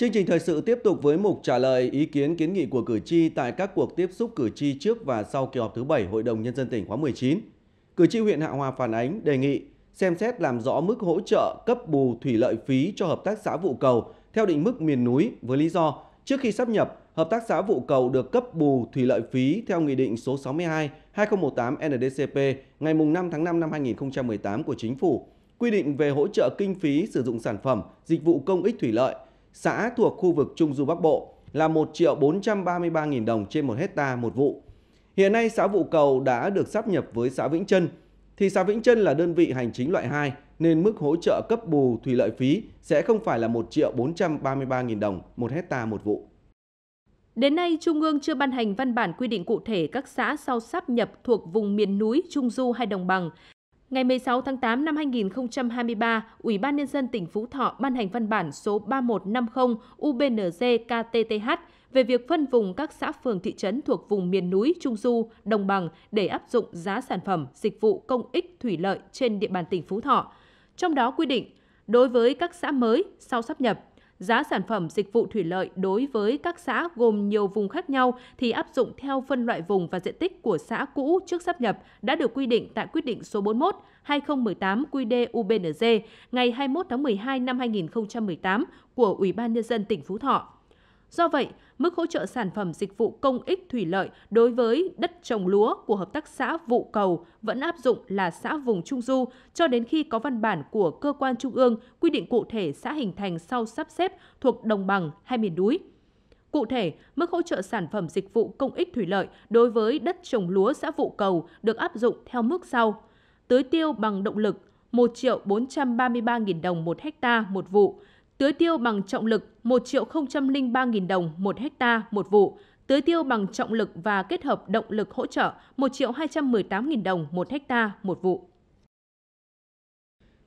Chương trình thời sự tiếp tục với mục trả lời ý kiến kiến nghị của cử tri tại các cuộc tiếp xúc cử tri trước và sau kỳ họp thứ 7 Hội đồng Nhân dân tỉnh khóa 19. Cử tri huyện Hạ Hòa phản ánh đề nghị xem xét làm rõ mức hỗ trợ cấp bù thủy lợi phí cho hợp tác xã vụ cầu theo định mức miền núi với lý do trước khi sắp nhập, hợp tác xã vụ cầu được cấp bù thủy lợi phí theo Nghị định số 62-2018-NDCP ngày 5 tháng 5 năm 2018 của Chính phủ, quy định về hỗ trợ kinh phí sử dụng sản phẩm, dịch vụ công ích thủy lợi – xã thuộc khu vực Trung Du Bắc Bộ là 1 triệu 433 nghìn đồng trên 1 hecta một vụ. Hiện nay xã Vụ Cầu đã được sắp nhập với xã Vĩnh Trân, thì xã Vĩnh Trân là đơn vị hành chính loại 2 nên mức hỗ trợ cấp bù thủy lợi phí sẽ không phải là 1 triệu 433 nghìn đồng một hecta một vụ. Đến nay, Trung ương chưa ban hành văn bản quy định cụ thể các xã sau sắp nhập thuộc vùng miền núi, trung du hay đồng bằng. Ngày 16 tháng 8 năm 2023, Ủy ban Nhân dân tỉnh Phú Thọ ban hành văn bản số 3150 UBNZ KTTH về việc phân vùng các xã phường thị trấn thuộc vùng miền núi, trung du, đồng bằng để áp dụng giá sản phẩm, dịch vụ công ích thủy lợi trên địa bàn tỉnh Phú Thọ. Trong đó quy định, đối với các xã mới sau sắp nhập, Giá sản phẩm dịch vụ thủy lợi đối với các xã gồm nhiều vùng khác nhau thì áp dụng theo phân loại vùng và diện tích của xã cũ trước sắp nhập đã được quy định tại quyết định số 41 2018 QD UBNZ ngày 21 tháng 12 năm 2018 của Ủy ban nhân dân tỉnh Phú Thọ. Do vậy, mức hỗ trợ sản phẩm dịch vụ công ích thủy lợi đối với đất trồng lúa của hợp tác xã Vụ Cầu vẫn áp dụng là xã vùng Trung Du cho đến khi có văn bản của cơ quan trung ương quy định cụ thể xã hình thành sau sắp xếp thuộc đồng bằng hay miền núi. Cụ thể, mức hỗ trợ sản phẩm dịch vụ công ích thủy lợi đối với đất trồng lúa xã Vụ Cầu được áp dụng theo mức sau. Tưới tiêu bằng động lực 1 triệu 433.000 đồng một hecta một vụ, tưới tiêu bằng trọng lực 1 triệu 003.000 đồng một hecta một vụ, tưới tiêu bằng trọng lực và kết hợp động lực hỗ trợ 1 triệu 218.000 đồng một hecta một vụ.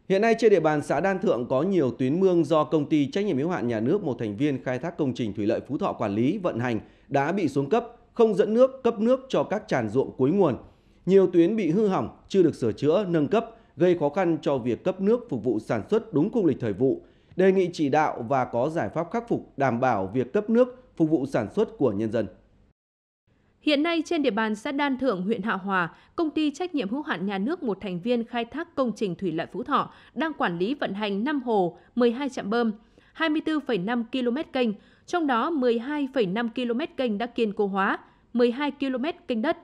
Hiện nay trên địa bàn xã Đan Thượng có nhiều tuyến mương do công ty trách nhiệm hữu hạn nhà nước một thành viên khai thác công trình thủy lợi Phú Thọ quản lý vận hành đã bị xuống cấp, không dẫn nước, cấp nước cho các tràn ruộng cuối nguồn. Nhiều tuyến bị hư hỏng, chưa được sửa chữa, nâng cấp, gây khó khăn cho việc cấp nước phục vụ sản xuất đúng cung lịch thời vụ, đề nghị chỉ đạo và có giải pháp khắc phục đảm bảo việc cấp nước phục vụ sản xuất của nhân dân. Hiện nay trên địa bàn xã Đan Thượng, huyện Hạ Hòa, công ty trách nhiệm hữu hạn nhà nước một thành viên khai thác công trình thủy lợi Phú Thọ đang quản lý vận hành 5 hồ, 12 trạm bơm, 24,5 km kênh, trong đó 12,5 km kênh đã kiên cố hóa, 12 km kênh đất.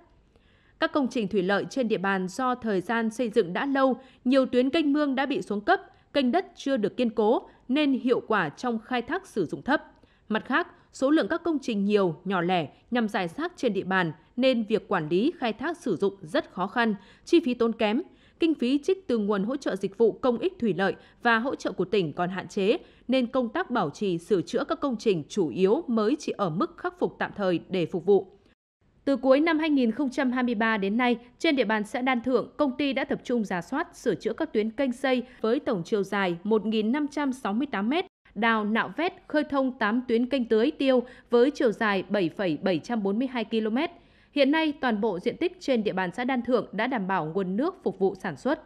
Các công trình thủy lợi trên địa bàn do thời gian xây dựng đã lâu, nhiều tuyến kênh mương đã bị xuống cấp, kênh đất chưa được kiên cố, nên hiệu quả trong khai thác sử dụng thấp. Mặt khác, số lượng các công trình nhiều, nhỏ lẻ nhằm giải sát trên địa bàn nên việc quản lý khai thác sử dụng rất khó khăn, chi phí tốn kém, kinh phí trích từ nguồn hỗ trợ dịch vụ công ích thủy lợi và hỗ trợ của tỉnh còn hạn chế nên công tác bảo trì sửa chữa các công trình chủ yếu mới chỉ ở mức khắc phục tạm thời để phục vụ từ cuối năm 2023 đến nay, trên địa bàn xã Đan Thượng, công ty đã tập trung giả soát, sửa chữa các tuyến kênh xây với tổng chiều dài 1.568 m, đào nạo vét, khơi thông 8 tuyến kênh tưới tiêu với chiều dài 7,742 km. Hiện nay, toàn bộ diện tích trên địa bàn xã Đan Thượng đã đảm bảo nguồn nước phục vụ sản xuất.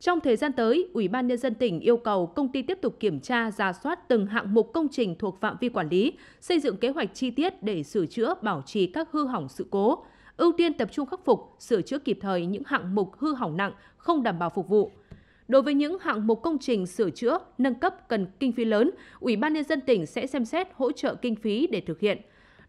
Trong thời gian tới, Ủy ban Nhân dân tỉnh yêu cầu công ty tiếp tục kiểm tra, ra soát từng hạng mục công trình thuộc phạm vi quản lý, xây dựng kế hoạch chi tiết để sửa chữa, bảo trì các hư hỏng sự cố, ưu tiên tập trung khắc phục, sửa chữa kịp thời những hạng mục hư hỏng nặng không đảm bảo phục vụ. Đối với những hạng mục công trình sửa chữa, nâng cấp cần kinh phí lớn, Ủy ban nhân dân tỉnh sẽ xem xét hỗ trợ kinh phí để thực hiện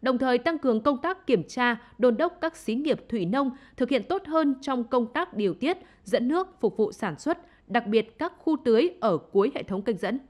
đồng thời tăng cường công tác kiểm tra, đôn đốc các xí nghiệp thủy nông thực hiện tốt hơn trong công tác điều tiết, dẫn nước phục vụ sản xuất, đặc biệt các khu tưới ở cuối hệ thống kênh dẫn.